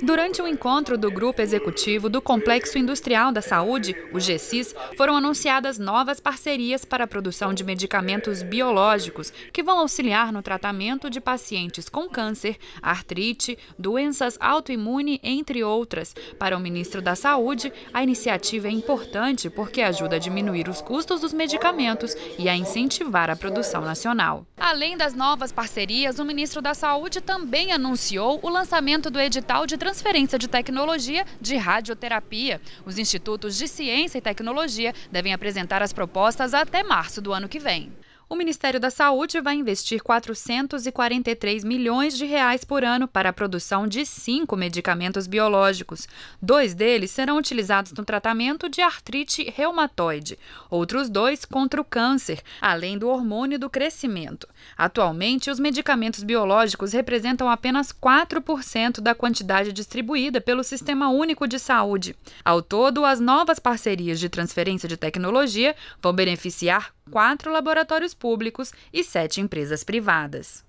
Durante o um encontro do Grupo Executivo do Complexo Industrial da Saúde, o GCIS, foram anunciadas novas parcerias para a produção de medicamentos biológicos que vão auxiliar no tratamento de pacientes com câncer, artrite, doenças autoimunes, entre outras. Para o ministro da Saúde, a iniciativa é importante porque ajuda a diminuir os custos dos medicamentos e a incentivar a produção nacional. Além das novas parcerias, o ministro da Saúde também anunciou o lançamento do edital de transferência de tecnologia de radioterapia. Os institutos de ciência e tecnologia devem apresentar as propostas até março do ano que vem o Ministério da Saúde vai investir 443 milhões de reais por ano para a produção de cinco medicamentos biológicos. Dois deles serão utilizados no tratamento de artrite reumatoide, outros dois contra o câncer, além do hormônio do crescimento. Atualmente, os medicamentos biológicos representam apenas 4% da quantidade distribuída pelo Sistema Único de Saúde. Ao todo, as novas parcerias de transferência de tecnologia vão beneficiar quatro laboratórios públicos e sete empresas privadas.